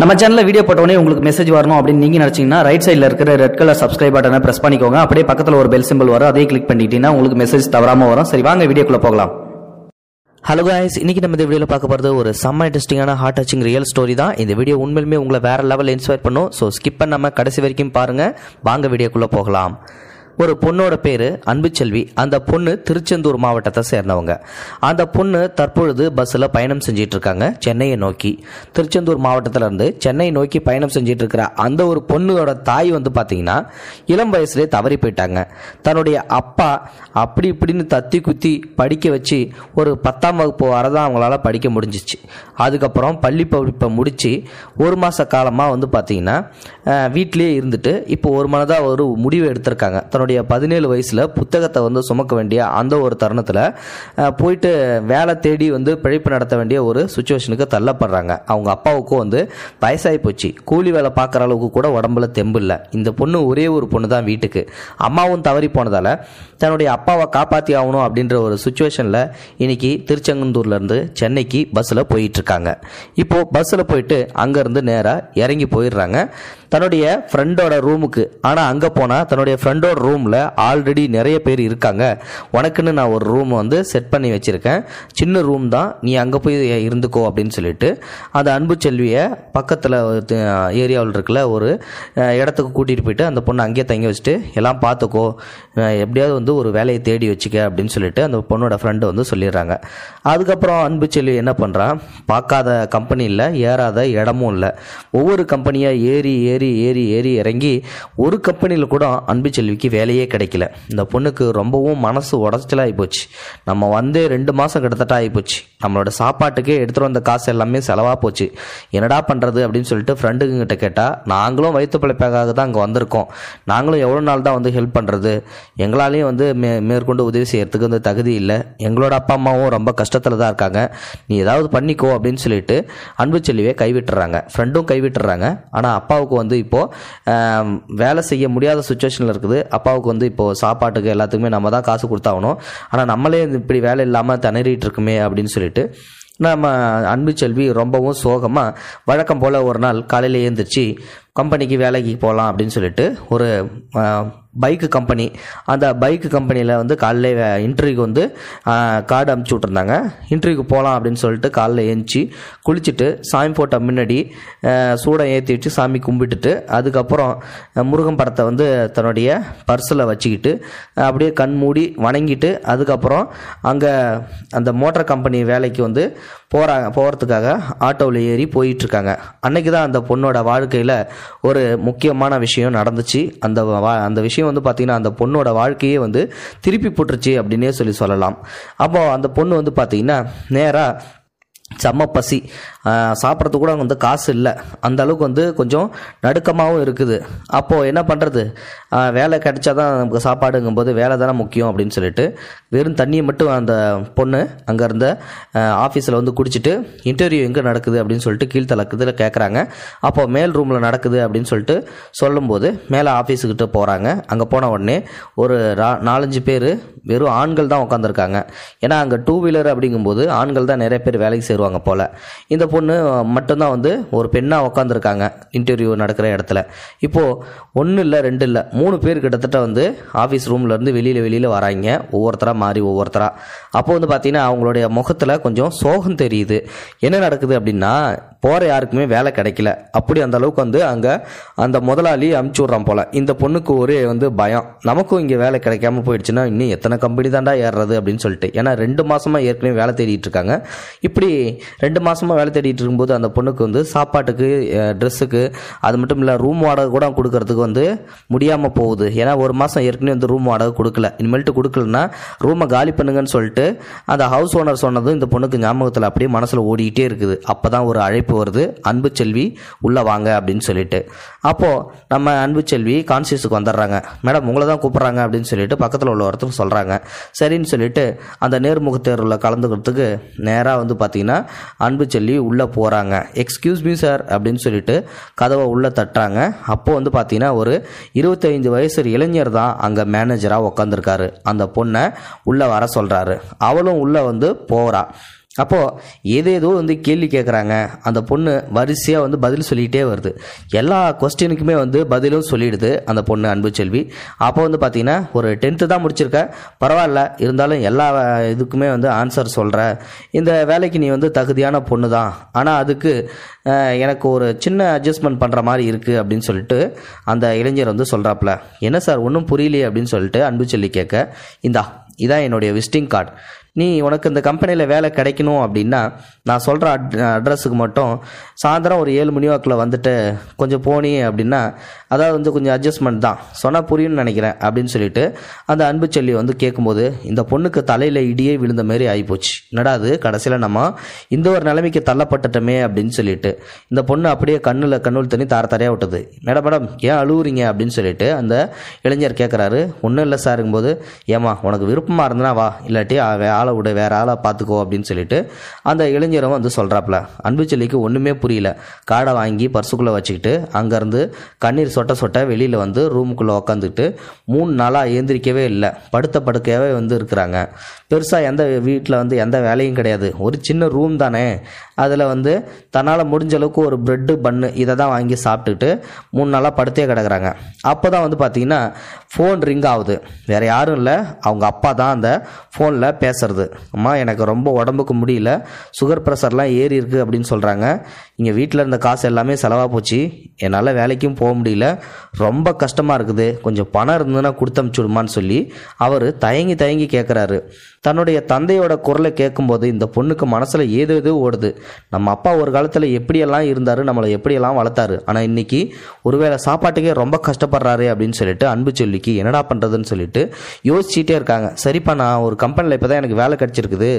நம்ம சேனல்ல வீடியோ போட்டோடனே உங்களுக்கு மெசேஜ் வரணும் அப்படின்னு நீங்கள் நினைச்சீங்கன்னா ரைட் சைடில் இருக்கிற ரெட் கலர் சப்ஸ்கிரைப் பட்டனை பிரஸ் பண்ணிக்கோங்க அப்படியே பக்கத்தில் ஒரு பெல் சிம்பிள் வரும் அதே கிளிக் பண்ணிட்டீங்கன்னா உங்களுக்கு மெசேஜ் தவறாம வரும் சரி வாங்க வீடியோக்குள்ளே போகலாம் ஹலோ காய்ஸ் இன்றைக்கி நம்ம இந்த வீடியோவில் பார்க்க போகிறது ஒரு செம்ம இன்ட்ரெஸ்டிங்கான ஹார்ட் டச்சிங் ரியல் ஸ்டோரி தான் இந்த வீடியோ உண்மையிலுமே உங்களை வேறு லெவலில் இன்ஸ்பயர் பண்ணும் ஸோ ஸ்கிப் பண்ணாமல் கடைசி வரைக்கும் பாருங்கள் வாங்க வீடியோக்குள்ளே போகலாம் ஒரு பொண்ணோட பேர் அன்புச்செல்வி அந்த பொண்ணு திருச்செந்தூர் மாவட்டத்தை சேர்ந்தவங்க அந்த பொண்ணு தற்பொழுது பஸ்ஸில் பயணம் செஞ்சிட்டு இருக்காங்க சென்னையை நோக்கி திருச்செந்தூர் மாவட்டத்திலேருந்து சென்னை நோக்கி பயணம் செஞ்சிட்டு இருக்கிற அந்த ஒரு பொண்ணோட தாய் வந்து பார்த்தீங்கன்னா இளம் வயசுலேயே தவறி போயிட்டாங்க தன்னுடைய அப்பா அப்படி இப்படின்னு தத்தி குத்தி படிக்க வச்சு ஒரு பத்தாம் வகுப்பு வரதான் அவங்களால படிக்க முடிஞ்சிச்சு அதுக்கப்புறம் பள்ளி படிப்பை முடித்து ஒரு மாத காலமாக வந்து பார்த்தீங்கன்னா வீட்டிலேயே இருந்துட்டு இப்போ ஒரு மனதாக ஒரு முடிவு எடுத்திருக்காங்க தன்னுடைய தன்னுடைய பதினேழு வயசில் புத்தகத்தை வந்து சுமக்க வேண்டிய அந்த ஒரு தருணத்தில் போயிட்டு வேலை தேடி வந்து பிழைப்பு நடத்த வேண்டிய ஒரு சுச்சுவேஷனுக்கு தள்ளப்படுறாங்க அவங்க அப்பாவுக்கும் வந்து வயசாகி போச்சு கூலி வேலை பார்க்குற அளவுக்கு கூட உடம்புல தெம்பு இல்லை இந்த பொண்ணு ஒரே ஒரு பொண்ணு தான் வீட்டுக்கு அம்மாவும் தவறி போனதால் தன்னுடைய அப்பாவை காப்பாற்றி ஆகணும் அப்படின்ற ஒரு சுச்சுவேஷனில் இன்னைக்கு திருச்செங்கந்தூர்லேருந்து சென்னைக்கு பஸ்ஸில் போயிட்டுருக்காங்க இப்போது பஸ்ஸில் போயிட்டு அங்கேருந்து நேராக இறங்கி போயிடுறாங்க தன்னுடைய ஃப்ரெண்டோட ரூமுக்கு ஆனால் அங்கே போனால் தன்னுடைய ஃப்ரெண்டோட ரூமில் ஆல்ரெடி நிறைய பேர் இருக்காங்க உனக்குன்னு நான் ஒரு ரூம் வந்து செட் பண்ணி வச்சுருக்கேன் சின்ன ரூம் தான் நீ அங்கே போய் இருந்துக்கோ அப்படின்னு சொல்லிட்டு அந்த அன்பு செல்வியை பக்கத்தில் ஏரியாவில் இருக்கல ஒரு இடத்துக்கு கூட்டிகிட்டு போயிட்டு அந்த பொண்ணை அங்கேயே தங்கி வச்சுட்டு எல்லாம் பார்த்துக்கோ எப்படியாவது வந்து ஒரு வேலையை தேடி வச்சுக்க அப்படின்னு சொல்லிட்டு அந்த பொண்ணோட ஃப்ரெண்டு வந்து சொல்லிடுறாங்க அதுக்கப்புறம் அன்பு செல்வி என்ன பண்ணுறான் பார்க்காத கம்பெனி இல்லை ஏறாத இடமும் இல்லை ஒவ்வொரு கம்பெனியாக ஏறி ஏறி ஏறி ஏறி ஏறி இறங்கி ஒரு கம்பெனியில் கூட அன்பு செல்விக்கு வேலையே கிடைக்கல இந்த பொண்ணுக்கு ரொம்பவும் மனசு உடச்சலாகி ஆகிப்போச்சு நம்ம வந்து ரெண்டு மாதம் கிட்டத்தட்ட ஆகிப்போச்சு நம்மளோட சாப்பாட்டுக்கே எடுத்துகிட்டு வந்த காசு எல்லாமே செலவாக போச்சு என்னடா பண்ணுறது அப்படின்னு சொல்லிட்டு ஃப்ரெண்டுங்கிட்ட கேட்டால் நாங்களும் வயிற்று பிழைப்பாக தான் அங்கே வந்திருக்கோம் நாங்களும் எவ்வளோ நாள் தான் வந்து ஹெல்ப் பண்ணுறது எங்களாலையும் வந்து மே மேற்கொண்டு உதவி செய்கிறதுக்கு வந்து தகுதி இல்லை எங்களோட அப்பா அம்மாவும் ரொம்ப கஷ்டத்தில் தான் இருக்காங்க நீ ஏதாவது பண்ணிக்கோ அப்படின்னு சொல்லிட்டு அன்பு செல்வியை கைவிட்டுறாங்க ஃப்ரெண்டும் கைவிட்டுறாங்க ஆனால் அப்பாவுக்கு வந்து வந்து இப்போது வேலை செய்ய முடியாத சுச்சுவேஷனில் இருக்குது அப்பாவுக்கு வந்து இப்போது சாப்பாட்டுக்கு எல்லாத்துக்குமே நம்ம தான் காசு கொடுத்தாகணும் ஆனால் நம்மளே இப்படி வேலை இல்லாமல் திணறிட்டு இருக்குமே அப்படின்னு சொல்லிட்டு நம்ம அன்பு செல்வி ரொம்பவும் சோகமாக வழக்கம் போல் ஒரு நாள் காலையில் எழுந்திரிச்சு கம்பெனிக்கு வேலைக்கு போகலாம் அப்படின்னு சொல்லிட்டு ஒரு பைக்கு கம்பெனி அந்த பைக்கு கம்பெனியில் வந்து காலைல இன்டர்வியூக்கு வந்து கார்டு அமுச்சு விட்ருந்தாங்க இன்டர்வியூக்கு போகலாம் அப்படின்னு சொல்லிட்டு காலைல ஏஞ்சி குளிச்சுட்டு சாமி போட்ட முன்னாடி சூடம் ஏற்றி வச்சு சாமி கும்பிட்டுட்டு அதுக்கப்புறம் முருகன் படத்தை வந்து தன்னுடைய பர்ஸில் வச்சுக்கிட்டு அப்படியே கண் மூடி வணங்கிட்டு அதுக்கப்புறம் அங்கே அந்த மோட்டார் கம்பெனி வேலைக்கு வந்து போகிறாங்க போகிறதுக்காக ஆட்டோவில் ஏறி போயிட்டுருக்காங்க அன்றைக்கி தான் அந்த பொண்ணோட வாழ்க்கையில் ஒரு முக்கியமான விஷயம் நடந்துச்சு அந்த அந்த விஷயம் வந்து பார்த்திங்கன்னா அந்த பொண்ணோட வாழ்க்கையே வந்து திருப்பி போட்டுருச்சு அப்படின்னே சொல்லி சொல்லலாம் அப்போது அந்த பொண்ணு வந்து பார்த்திங்கன்னா நேராக செம்ம பசி சாப்பிட்றதுக்கு கூட வந்து காசு இல்லை அந்த அளவுக்கு வந்து கொஞ்சம் நடுக்கமாகவும் இருக்குது அப்போது என்ன பண்ணுறது வேலை கிடைச்சா தான் நமக்கு சாப்பாடுங்கும் போது வேலை தானே முக்கியம் அப்படின்னு சொல்லிட்டு வெறும் தண்ணியை மட்டும் அந்த பொண்ணு அங்கே இருந்த ஆஃபீஸில் வந்து குடிச்சிட்டு இன்டர்வியூ எங்கே நடக்குது அப்படின்னு சொல்லிட்டு கீழ்த்தலக்குதில் கேட்குறாங்க அப்போது மேல் ரூமில் நடக்குது அப்படின்னு சொல்லிட்டு சொல்லும்போது மேலே ஆஃபீஸுக்கிட்ட போகிறாங்க அங்கே போன உடனே ஒரு நாலஞ்சு பேர் வெறும் ஆண்கள் தான் உட்காந்துருக்காங்க ஏன்னா அங்கே டூ வீலர் அப்படிங்கும்போது ஆண்கள் தான் நிறைய பேர் வேலைக்கு சேருவாங்க போல் இந்த பொண்ணு மட்டும்தான் வந்து ஒரு பெண்ணாக உட்காந்துருக்காங்க இன்டர்வியூ நடக்கிற இடத்துல இப்போது ஒன்று இல்லை ரெண்டு இல்லை மூணு பேர் கிட்டத்தட்ட வந்து ஆஃபீஸ் ரூம்லேருந்து வெளியில் வெளியில் வராங்க ஒவ்வொருத்தராக மாறி ஒவ்வொருத்தராக அப்போ வந்து பார்த்திங்கன்னா அவங்களுடைய முகத்தில் கொஞ்சம் சோகம் தெரியுது என்ன நடக்குது அப்படின்னா போகிற யாருக்குமே வேலை கிடைக்கல அப்படி அந்த அளவுக்கு வந்து அங்கே அந்த முதலாளி அமுச்சு விட்றான் போல் இந்த பொண்ணுக்கு ஒரே வந்து பயம் நமக்கும் இங்கே வேலை கிடைக்காம போயிடுச்சுன்னா இன்னும் எத்தனை கம்பெனி தாண்டா ஏறுறது அப்படின்னு சொல்லிட்டு ஏன்னா ரெண்டு மாதமாக ஏற்கனவே வேலை தேடிட்டு இருக்காங்க இப்படி ரெண்டு மாதமாக வேலை தேடி தேடிட்டு இருக்கும்போது அந்த பொண்ணுக்கு வந்து சாப்பாட்டுக்கு ட்ரெஸ்ஸுக்கு அது மட்டும் இல்லை ரூம் வாடகை கூட கொடுக்கறதுக்கு வந்து முடியாமல் போகுது ஏன்னா ஒரு மாதம் ஏற்கனவே வந்து ரூம் வாடகை கொடுக்கல இனிமேல்ட்டு கொடுக்கலன்னா ரூமை காலி பண்ணுங்கன்னு சொல்லிட்டு அந்த ஹவுஸ் ஓனர் சொன்னதும் இந்த பொண்ணுக்கு ஞாபகத்தில் அப்படியே மனசில் ஓடிக்கிட்டே இருக்குது அப்போ தான் ஒரு அழைப்பு வருது அன்பு செல்வி உள்ளே வாங்க அப்படின்னு சொல்லிட்டு அப்போது நம்ம அன்பு செல்வி கான்சியஸுக்கு வந்துடுறாங்க மேடம் உங்களை தான் கூப்பிட்றாங்க அப்படின்னு சொல்லிட்டு பக்கத்தில் உள்ள ஒருத்தர் சொல்கிறாங்க சரின்னு சொல்லிட்டு அந்த நேர்முக தேர்வில் கலந்துக்கிறதுக்கு நேராக வந்து பார்த்திங்கன்னா அன்பு செல்வி உள்ளே போகிறாங்க எக்ஸ்கியூஸ் மீ சார் அப்படின்னு சொல்லிட்டு கதவை உள்ளே தட்டுறாங்க அப்போது வந்து பார்த்தீங்கன்னா ஒரு இருபத்தைந்து வயசு இளைஞர் தான் அங்கே மேனேஜராக உட்காந்துருக்காரு அந்த பொண்ணை உள்ளே வர சொல்கிறாரு அவளும் உள்ளே வந்து போகிறா அப்போது ஏதேதோ வந்து கேள்வி கேட்குறாங்க அந்த பொண்ணு வரிசையாக வந்து பதில் சொல்லிகிட்டே வருது எல்லா கொஸ்டினுக்குமே வந்து பதிலும் சொல்லிடுது அந்த பொண்ணு அன்பு செல்வி அப்போ வந்து பார்த்தீங்கன்னா ஒரு டென்த்து தான் முடிச்சிருக்க பரவாயில்ல இருந்தாலும் எல்லா இதுக்குமே வந்து ஆன்சர் சொல்கிற இந்த வேலைக்கு நீ வந்து தகுதியான பொண்ணு தான் ஆனால் அதுக்கு எனக்கு ஒரு சின்ன அட்ஜஸ்ட்மெண்ட் பண்ணுற மாதிரி இருக்குது அப்படின்னு சொல்லிட்டு அந்த இளைஞர் வந்து சொல்கிறாப்புல என்ன சார் ஒன்றும் புரியலையே அப்படின்னு சொல்லிட்டு அன்பு செல்வி கேட்க இந்தா இதான் என்னுடைய விசிட்டிங் கார்டு நீ உனக்கு இந்த கம்பெனியில் வேலை கிடைக்கணும் அப்படின்னா நான் சொல்கிற அட் அட்ரஸுக்கு மட்டும் சாயந்தரம் ஒரு ஏழு மணி வாக்கில் வந்துட்டு கொஞ்சம் போனி அப்படின்னா அதாவது வந்து கொஞ்சம் அட்ஜஸ்ட்மெண்ட் தான் சொன்னால் புரியும்னு நினைக்கிறேன் அப்படின்னு சொல்லிட்டு அந்த அன்பு செல்லி வந்து கேட்கும்போது இந்த பொண்ணுக்கு தலையில் இடியே விழுந்த மாரி ஆகிப்போச்சு நடாது அது கடைசியில் நம்ம இந்த ஒரு நிலைமைக்கு தள்ளப்பட்டுட்டோமே அப்படின்னு சொல்லிட்டு இந்த பொண்ணு அப்படியே கண்ணில் கண்ணுள் தண்ணி தார தாரையாக விட்டது மேடம் மேடம் ஏன் அழுவுறீங்க அப்படின்னு சொல்லிட்டு அந்த இளைஞர் கேட்குறாரு ஒன்றும் இல்லை சாருங்கும்போது ஏமா உனக்கு விருப்பமாக இருந்தனா வா இல்லாட்டி ஆளை விட வேறு ஆளை பார்த்துக்கோ அப்படின்னு சொல்லிட்டு அந்த இளைஞர் கவிஞரும் வந்து சொல்கிறாப்புல அன்புச்செல்விக்கு ஒன்றுமே புரியல காடை வாங்கி பர்சுக்குள்ளே வச்சுக்கிட்டு அங்கேருந்து கண்ணீர் சொட்ட சொட்ட வெளியில் வந்து ரூமுக்குள்ளே உக்காந்துக்கிட்டு மூணு நாளாக ஏந்திரிக்கவே இல்லை படுத்த படுக்கையாகவே வந்து இருக்கிறாங்க பெருசாக எந்த வீட்டில் வந்து எந்த வேலையும் கிடையாது ஒரு சின்ன ரூம் தானே அதில் வந்து தன்னால் முடிஞ்ச அளவுக்கு ஒரு ப்ரெட்டு பன்னு இதை தான் வாங்கி சாப்பிட்டுக்கிட்டு மூணு நாளாக படுத்தே கிடக்குறாங்க அப்போ தான் வந்து பார்த்திங்கன்னா ஃபோன் ரிங் ஆகுது வேறு யாரும் இல்லை அவங்க அப்பா தான் அந்த ஃபோனில் பேசுறது அம்மா எனக்கு ரொம்ப உடம்புக்கு முடியல சுகர் ப்ரெஷர்லாம் ஏறி இருக்குது அப்படின்னு சொல்கிறாங்க இங்கே வீட்டில் இருந்த காசு எல்லாமே செலவாக போச்சு என்னால் வேலைக்கும் போக முடியல ரொம்ப கஷ்டமாக இருக்குது கொஞ்சம் பணம் இருந்ததுன்னா கொடுத்து அமுச்சுடுமான்னு சொல்லி அவர் தயங்கி தயங்கி கேட்குறாரு தன்னுடைய தந்தையோட குரலை கேட்கும்போது இந்த பொண்ணுக்கு மனசில் ஏதோ எதுவும் ஓடுது நம்ம அப்பா ஒரு காலத்தில் எப்படியெல்லாம் இருந்தார் நம்மளை எப்படியெல்லாம் வளர்த்தாரு ஆனால் இன்றைக்கி ஒருவேளை சாப்பாட்டுக்கே ரொம்ப கஷ்டப்படுறாரு அப்படின்னு சொல்லிட்டு அன்பு சொல்லிக்கு என்னடா பண்ணுறதுன்னு சொல்லிட்டு யோசிச்சுட்டே இருக்காங்க சரிப்பா நான் ஒரு கம்பெனியில் இப்போ தான் எனக்கு வேலை கிடச்சிருக்குது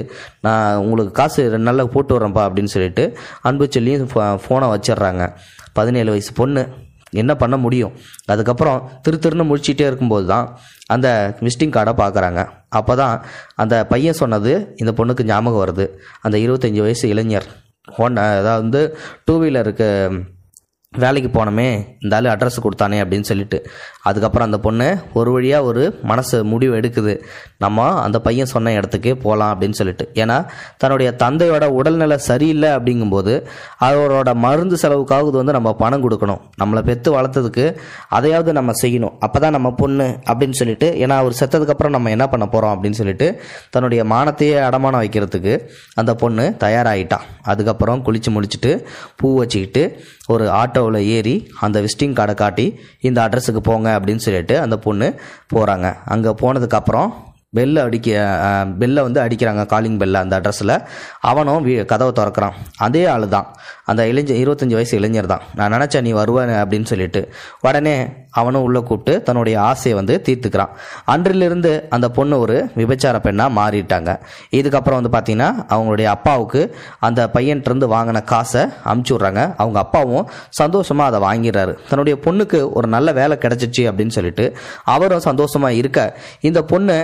நான் உங்களுக்கு காசு ரெண்டு போட்டு வரேன்ப்பா அப்படின்னு சொல்லிட்டு அன்பு சொல்லியும் ஃபோனை வச்சிடுறாங்க பதினேழு வயசு பொண்ணு என்ன பண்ண முடியும் அதுக்கப்புறம் திரு திருன்னு முழிச்சிட்டே இருக்கும்போது தான் அந்த விசிட்டிங் கார்டை பார்க்குறாங்க அப்போ தான் அந்த பையன் சொன்னது இந்த பொண்ணுக்கு ஞாபகம் வருது அந்த இருபத்தஞ்சி வயசு இளைஞர் ஹோண்டா அதாவது வந்து டூ வீலருக்கு வேலைக்கு போனோமே இந்த ஆள் அட்ரஸ் கொடுத்தானே அப்படின்னு சொல்லிட்டு அதுக்கப்புறம் அந்த பொண்ணு ஒரு வழியாக ஒரு மனசு முடிவு எடுக்குது நம்ம அந்த பையன் சொன்ன இடத்துக்கே போகலாம் அப்படின்னு சொல்லிட்டு ஏன்னா தன்னுடைய தந்தையோட உடல்நிலை சரியில்லை அப்படிங்கும்போது அவரோட மருந்து செலவுக்காக வந்து நம்ம பணம் கொடுக்கணும் நம்மளை பெற்று வளர்த்ததுக்கு அதையாவது நம்ம செய்யணும் அப்போ தான் நம்ம பொண்ணு அப்படின்னு சொல்லிட்டு ஏன்னா அவர் செத்ததுக்கப்புறம் நம்ம என்ன பண்ண போகிறோம் அப்படின்னு சொல்லிட்டு தன்னுடைய மானத்தையே அடமானம் வைக்கிறதுக்கு அந்த பொண்ணு தயாராகிட்டான் அதுக்கப்புறம் குளித்து முடிச்சுட்டு பூ வச்சுக்கிட்டு ஒரு ஆட்டோவில் ஏறி அந்த விசிட்டிங் கார்டை காட்டி இந்த அட்ரஸுக்கு போங்க அப்படின்னு சொல்லிட்டு அந்த பொண்ணு போகிறாங்க அங்கே போனதுக்கப்புறம் பெல்லை அடிக்க பெல்லை வந்து அடிக்கிறாங்க காலிங் பெல்லை அந்த அட்ரஸில் அவனும் வீ கதவை திறக்கிறான் அதே ஆள் தான் அந்த இளைஞர் இருபத்தஞ்சி வயசு இளைஞர் தான் நான் நினச்சேன் நீ வருவேன் அப்படின்னு சொல்லிட்டு உடனே அவனும் உள்ளே கூப்பிட்டு தன்னுடைய ஆசையை வந்து தீர்த்துக்கிறான் அன்றிலிருந்து அந்த பொண்ணு ஒரு விபச்சார பெண்ணாக மாறிட்டாங்க இதுக்கப்புறம் வந்து பார்த்திங்கன்னா அவங்களுடைய அப்பாவுக்கு அந்த பையன்கிட்டருந்து வாங்கின காசை அனுப்பிச்சு விட்றாங்க அவங்க அப்பாவும் சந்தோஷமாக அதை வாங்கிடுறாரு தன்னுடைய பொண்ணுக்கு ஒரு நல்ல வேலை கிடைச்சிச்சு அப்படின்னு சொல்லிட்டு அவரும் சந்தோஷமாக இருக்க இந்த பொண்ணு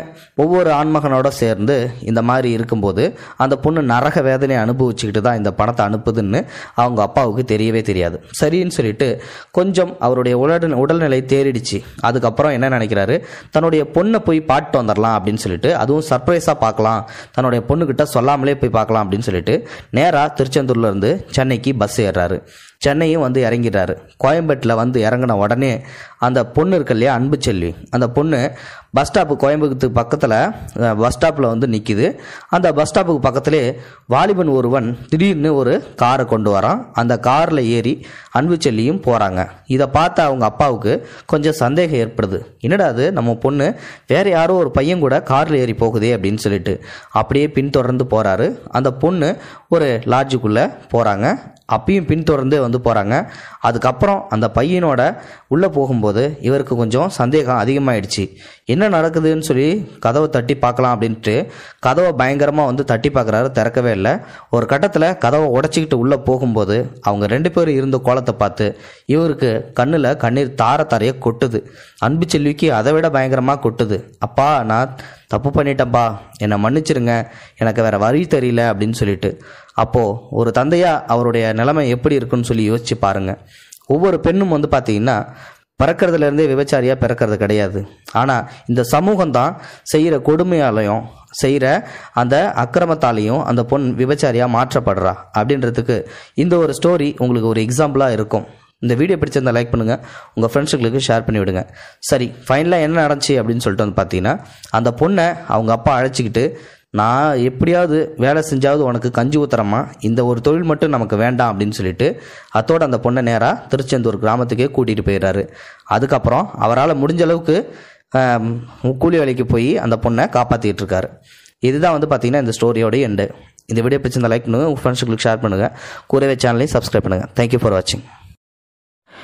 ஒவ்வொரு ஆண்மகனோட சேர்ந்து இந்த மாதிரி இருக்கும்போது அந்த பொண்ணு நரக வேதனை அனுபவிச்சுக்கிட்டு தான் இந்த பணத்தை அனுப்புதுன்னு அவங்க அப்பாவுக்கு தெரியவே தெரியாது சரின்னு சொல்லிட்டு கொஞ்சம் அவருடைய உடல் உடல்நிலை தேறிடுச்சு அதுக்கப்புறம் என்ன நினைக்கிறாரு தன்னுடைய பொண்ணை போய் பாட்டு வந்துடலாம் அப்படின்னு சொல்லிட்டு அதுவும் சர்ப்ரைஸாக பார்க்கலாம் தன்னுடைய பொண்ணுக்கிட்ட சொல்லாமலே போய் பார்க்கலாம் அப்படின்னு சொல்லிட்டு நேராக திருச்செந்தூர்லேருந்து சென்னைக்கு பஸ் ஏறுறாரு சென்னையும் வந்து இறங்கிட்டாரு கோயம்பேட்டில் வந்து இறங்கின உடனே அந்த பொண்ணு இருக்கு இல்லையா அன்பு செல்வி அந்த பொண்ணு பஸ் ஸ்டாப்பு கோயம்புத்தூர் பக்கத்தில் பஸ் ஸ்டாப்பில் வந்து நிற்கிது அந்த பஸ் ஸ்டாப்புக்கு பக்கத்துலேயே வாலிபன் ஒருவன் திடீர்னு ஒரு காரை கொண்டு வரான் அந்த காரில் ஏறி அன்பு செல்லியும் போகிறாங்க இதை பார்த்து அவங்க அப்பாவுக்கு கொஞ்சம் சந்தேகம் ஏற்படுது என்னடா நம்ம பொண்ணு வேறு யாரோ ஒரு பையன் கூட காரில் ஏறி போகுதே அப்படின்னு சொல்லிட்டு அப்படியே பின்தொடர்ந்து போகிறாரு அந்த பொண்ணு ஒரு லாட்ஜுக்குள்ளே போகிறாங்க அப்பயும் பின்தொடர்ந்து வந்து போகிறாங்க அதுக்கப்புறம் அந்த பையனோட உள்ளே போகும்போது இவருக்கு கொஞ்சம் சந்தேகம் அதிகமாகிடுச்சு என்ன நடக்குதுன்னு சொல்லி கதவை தட்டி பார்க்கலாம் அப்படின்ட்டு கதவை பயங்கரமாக வந்து தட்டி பார்க்குறாரு திறக்கவே இல்லை ஒரு கட்டத்தில் கதவை உடச்சிக்கிட்டு உள்ளே போகும்போது அவங்க ரெண்டு பேரும் இருந்த கோலத்தை பார்த்து இவருக்கு கண்ணில் கண்ணீர் தார தாரைய கொட்டுது அன்பு செல்விக்கு அதை விட பயங்கரமாக கொட்டுது அப்பா நான் தப்பு பண்ணிட்டேன்ப்பா என்னை மன்னிச்சிருங்க எனக்கு வேறு வரி தெரியல அப்படின்னு சொல்லிட்டு அப்போது ஒரு தந்தையாக அவருடைய நிலைமை எப்படி இருக்குன்னு சொல்லி யோசிச்சு பாருங்கள் ஒவ்வொரு பெண்ணும் வந்து பார்த்தீங்கன்னா பிறக்கிறதுலேருந்தே விபச்சாரியாக பிறக்கிறது கிடையாது ஆனால் இந்த சமூகம் தான் செய்கிற கொடுமையாலையும் செய்கிற அந்த அக்கிரமத்தாலையும் அந்த பொண் விபச்சாரியாக மாற்றப்படுறா அப்படின்றதுக்கு இந்த ஒரு ஸ்டோரி உங்களுக்கு ஒரு எக்ஸாம்பிளாக இருக்கும் இந்த வீடியோ பிடிச்சிருந்தால் லைக் பண்ணுங்கள் உங்கள் ஃப்ரெண்ட்ஸுங்களுக்கு ஷேர் பண்ணி விடுங்க சரி ஃபைனலாக என்ன நடந்துச்சு அப்படின்னு சொல்லிட்டு வந்து பார்த்தீங்கன்னா அந்த பொண்ணை அவங்க அப்பா அழைச்சிக்கிட்டு நான் எப்படியாவது வேலை செஞ்சாவது உனக்கு கஞ்சி ஊத்துறம்மா இந்த ஒரு தொழில் மட்டும் நமக்கு வேண்டாம் அப்படின்னு சொல்லிட்டு அத்தோடு அந்த பொண்ணை நேராக திருச்செந்தூர் கிராமத்துக்கே கூட்டிகிட்டு போயிடுறாரு அதுக்கப்புறம் அவரால் முடிஞ்ச அளவுக்கு கூலி வேலைக்கு போய் அந்த பொண்ணை காப்பாற்றிட்டு இருக்காரு இதுதான் வந்து பார்த்திங்கன்னா இந்த ஸ்டோரியோட எண்டு இந்த வீடியோ பிடிச்சிருந்த லைக் பண்ணுங்கள் உங்கள் ஃப்ரெண்ட்ஸுக்கு ஷேர் பண்ணுங்கள் கூறவே சேனலையும் சப்ஸ்கிரைப் பண்ணுங்கள் தேங்க்யூ ஃபார் வாட்சிங்